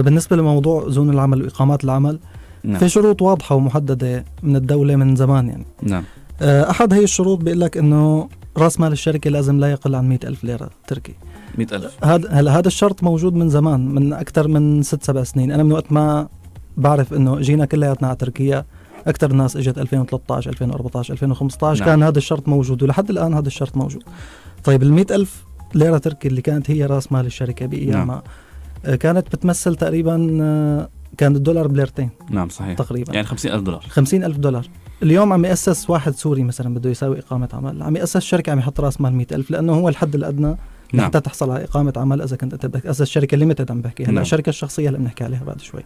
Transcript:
بالنسبه لموضوع زون العمل واقامات العمل نعم. في شروط واضحه ومحدده من الدوله من زمان يعني نعم آه، احد هي الشروط بيقول لك انه راس مال الشركه لازم لا يقل عن 100,000 ليره تركي 100,000 هذا هلا هذا الشرط موجود من زمان من اكثر من ست سبع سنين انا من وقت ما بعرف انه جينا كلياتنا على تركيا اكثر الناس اجت 2013 2014 2015 نعم. كان هذا الشرط موجود ولحد الان هذا الشرط موجود طيب ال 100,000 ليره تركي اللي كانت هي راس مال الشركه بايامها نعم. آه، كانت بتمثل تقريبا آه، كان الدولار بليرتين نعم صحيح تقريبا يعني 50000 دولار 50000 دولار اليوم عم يأسس واحد سوري مثلا بده يساوي إقامة عمل عم يأسس شركة عم يحط راس مال 100000 لأنه هو الحد الأدنى نعم. حتى تحصل على إقامة عمل إذا كنت أنت بدك تأسس شركة ليمتد عم بحكي هلا نعم. الشركة الشخصية اللي بنحكي عليها بعد شوي